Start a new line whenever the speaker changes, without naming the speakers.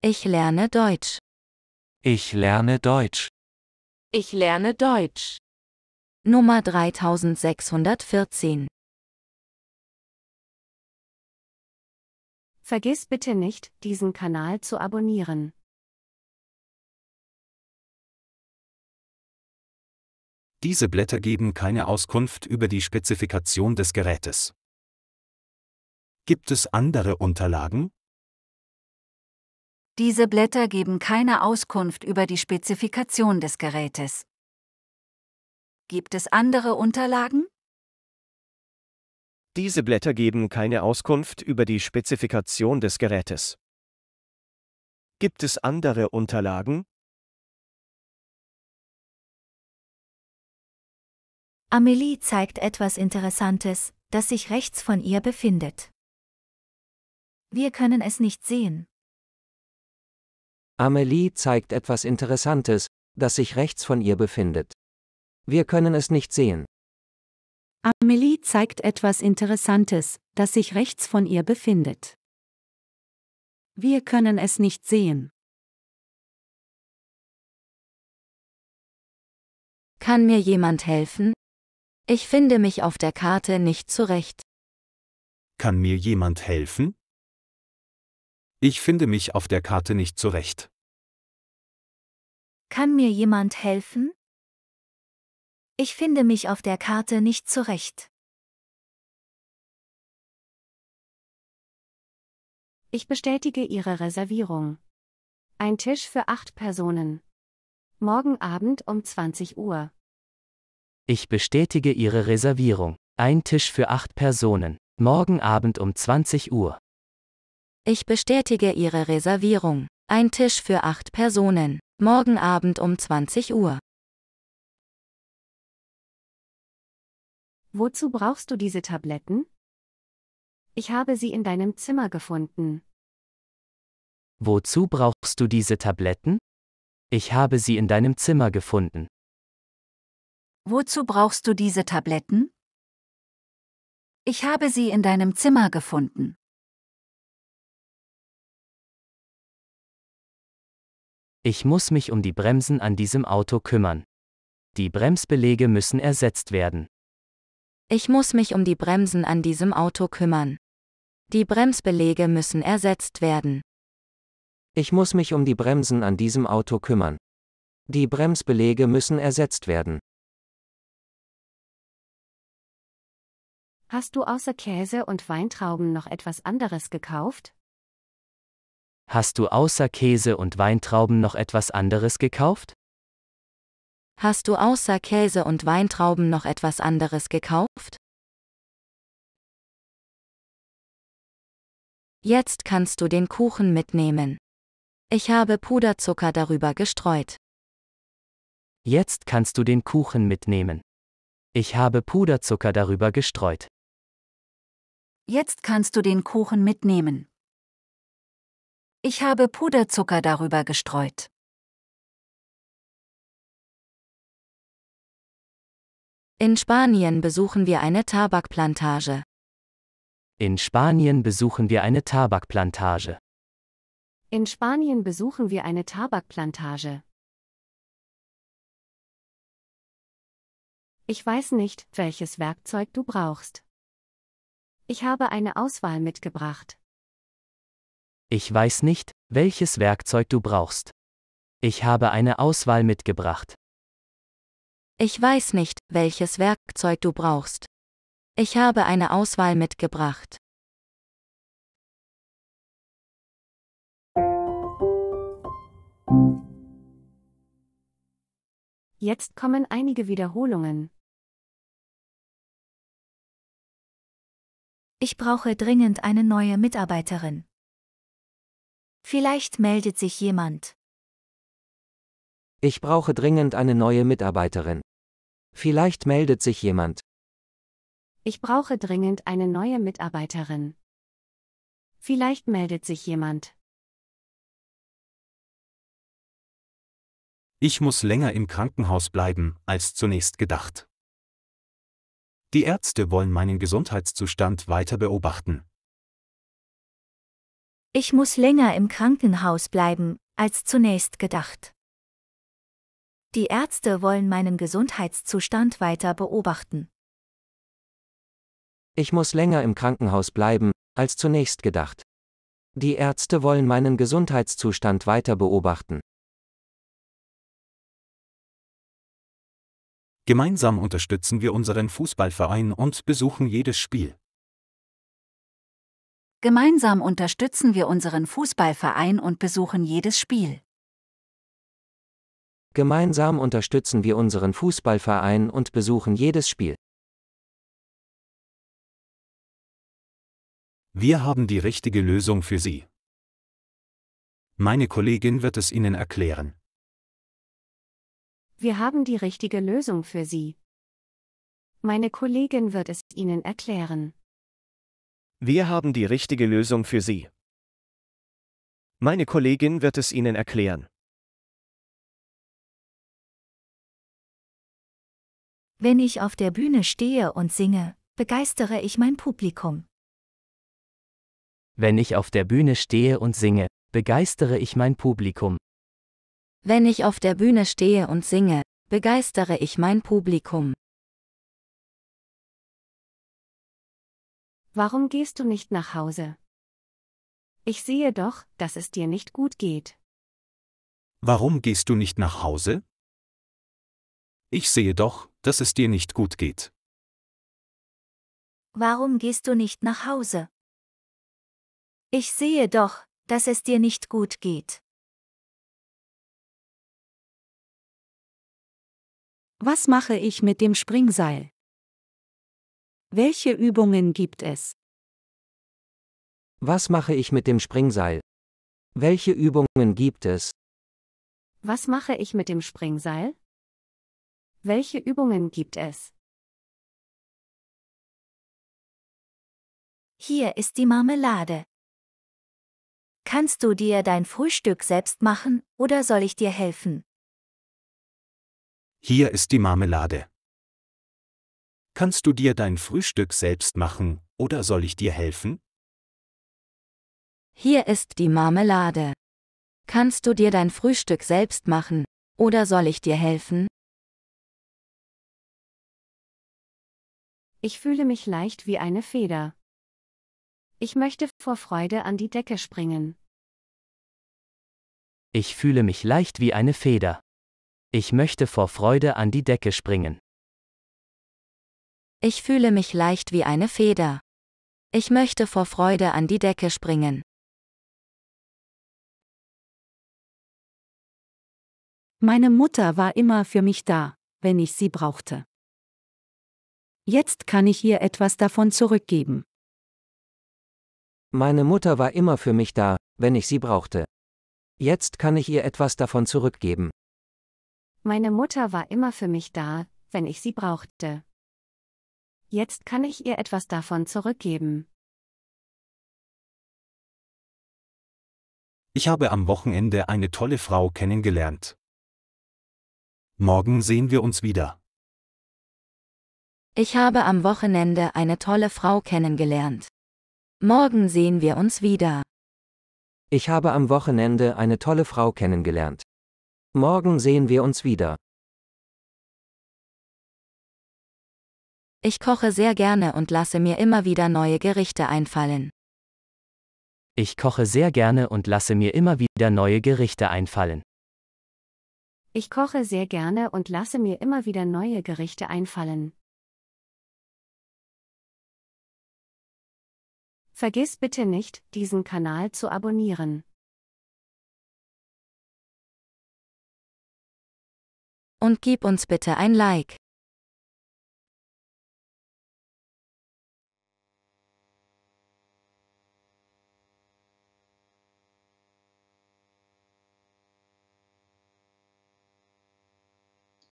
Ich lerne Deutsch. Ich lerne Deutsch.
Ich lerne Deutsch. Nummer 3614. Vergiss bitte nicht, diesen Kanal zu abonnieren.
Diese Blätter
geben keine Auskunft über die Spezifikation des Gerätes. Gibt es andere Unterlagen?
Diese Blätter geben keine Auskunft über die Spezifikation des Gerätes. Gibt es andere Unterlagen?
Diese Blätter geben keine Auskunft über die Spezifikation des Gerätes. Gibt es andere
Unterlagen?
Amelie zeigt etwas Interessantes, das sich rechts von ihr befindet. Wir können es nicht sehen,
Amelie zeigt etwas Interessantes, das sich rechts von ihr befindet. Wir können es nicht sehen.
Amelie zeigt etwas Interessantes, das sich rechts von ihr befindet. Wir können es nicht sehen. Kann mir jemand helfen? Ich finde mich auf der Karte nicht zurecht.
Kann mir jemand helfen? Ich finde mich auf der Karte nicht zurecht.
Kann mir jemand helfen? Ich finde mich auf der Karte nicht zurecht. Ich bestätige Ihre Reservierung. Ein Tisch für acht Personen. Morgen Abend um 20 Uhr.
Ich bestätige Ihre Reservierung. Ein Tisch für acht Personen. Morgen Abend um 20 Uhr.
Ich bestätige Ihre Reservierung. Ein Tisch für acht Personen. Morgen Abend um 20 Uhr. Wozu brauchst du diese Tabletten? Ich habe sie in deinem Zimmer gefunden.
Wozu brauchst du diese Tabletten? Ich habe sie in deinem Zimmer gefunden.
Wozu brauchst du diese Tabletten? Ich habe sie in deinem Zimmer gefunden.
Ich muss mich um die Bremsen an diesem Auto kümmern. Die Bremsbelege müssen ersetzt werden.
Ich muss mich um die Bremsen an diesem Auto kümmern. Die Bremsbeläge müssen ersetzt werden.
Ich muss mich um die Bremsen an diesem Auto kümmern. Die Bremsbeläge müssen ersetzt werden.
Hast du außer Käse und Weintrauben noch etwas anderes gekauft?
Hast du außer Käse und Weintrauben noch etwas anderes gekauft?
Hast du außer Käse und Weintrauben noch etwas anderes gekauft? Jetzt kannst du den Kuchen mitnehmen. Ich habe Puderzucker darüber gestreut.
Jetzt kannst du den Kuchen mitnehmen. Ich habe Puderzucker darüber gestreut.
Jetzt kannst du den Kuchen mitnehmen. Ich habe Puderzucker darüber gestreut. In Spanien besuchen wir eine Tabakplantage.
In Spanien besuchen wir eine Tabakplantage.
In Spanien besuchen wir eine Tabakplantage. Ich weiß nicht, welches Werkzeug du brauchst. Ich habe eine Auswahl mitgebracht.
Ich weiß nicht, welches Werkzeug du brauchst. Ich habe eine Auswahl mitgebracht.
Ich weiß nicht, welches Werkzeug du brauchst. Ich habe eine Auswahl mitgebracht. Jetzt kommen einige Wiederholungen. Ich brauche dringend eine neue Mitarbeiterin. Vielleicht meldet sich jemand.
Ich brauche dringend eine neue Mitarbeiterin. Vielleicht meldet sich jemand.
Ich brauche dringend eine neue Mitarbeiterin. Vielleicht meldet sich jemand.
Ich muss länger im Krankenhaus bleiben, als zunächst gedacht. Die Ärzte wollen meinen Gesundheitszustand weiter beobachten.
Ich muss länger im Krankenhaus bleiben, als zunächst gedacht. Die Ärzte wollen meinen Gesundheitszustand weiter beobachten.
Ich muss länger im Krankenhaus bleiben, als zunächst gedacht. Die Ärzte wollen meinen Gesundheitszustand weiter beobachten. Gemeinsam unterstützen
wir unseren Fußballverein und besuchen jedes Spiel.
Gemeinsam unterstützen wir unseren Fußballverein und besuchen jedes Spiel.
Gemeinsam unterstützen wir unseren Fußballverein und besuchen
jedes Spiel. Wir
haben die richtige Lösung für Sie. Meine Kollegin wird es Ihnen erklären.
Wir haben die richtige Lösung für Sie. Meine Kollegin wird es Ihnen erklären.
Wir haben die richtige Lösung für Sie. Meine Kollegin wird es Ihnen erklären.
Wenn ich auf der Bühne stehe und singe, begeistere ich mein Publikum.
Wenn ich auf der Bühne stehe und singe, begeistere ich mein Publikum.
Wenn ich auf der Bühne stehe und singe, begeistere ich mein Publikum. Warum gehst du nicht nach Hause? Ich sehe doch, dass es dir nicht gut geht.
Warum gehst du nicht nach Hause? Ich sehe doch, dass es dir nicht gut geht.
Warum gehst du nicht nach Hause? Ich sehe doch, dass es dir nicht gut geht. Was mache ich mit dem Springseil? Welche Übungen gibt es?
Was mache ich mit dem Springseil? Welche Übungen gibt es?
Was mache ich mit dem Springseil? Welche Übungen gibt es? Hier ist die Marmelade. Kannst du dir dein Frühstück selbst machen oder soll ich dir helfen?
Hier ist die Marmelade. Kannst du dir dein Frühstück selbst machen, oder soll ich dir helfen?
Hier ist die Marmelade. Kannst du dir dein Frühstück selbst machen, oder soll ich dir helfen? Ich fühle mich leicht wie eine Feder. Ich möchte vor Freude an die Decke springen.
Ich fühle mich leicht wie eine Feder. Ich möchte vor Freude an die Decke springen.
Ich fühle mich leicht wie eine Feder. Ich möchte vor Freude an die Decke springen. Meine Mutter war immer für mich da, wenn ich sie brauchte. Jetzt kann ich ihr etwas davon zurückgeben.
Meine Mutter war immer für mich da, wenn ich sie brauchte. Jetzt kann ich ihr etwas davon zurückgeben.
Meine Mutter war immer für mich da, wenn ich sie brauchte. Jetzt kann ich ihr etwas davon zurückgeben.
Ich habe am Wochenende eine tolle Frau
kennengelernt. Morgen sehen wir uns wieder.
Ich habe am Wochenende eine tolle Frau kennengelernt. Morgen sehen wir uns wieder.
Ich habe am Wochenende eine tolle Frau kennengelernt. Morgen sehen wir uns wieder.
Ich koche sehr gerne und lasse mir immer wieder neue Gerichte einfallen.
Ich koche sehr gerne und lasse mir immer wieder neue Gerichte einfallen.
Ich koche sehr gerne und lasse mir immer wieder neue Gerichte einfallen. Vergiss bitte nicht, diesen Kanal zu abonnieren. Und gib uns bitte ein Like.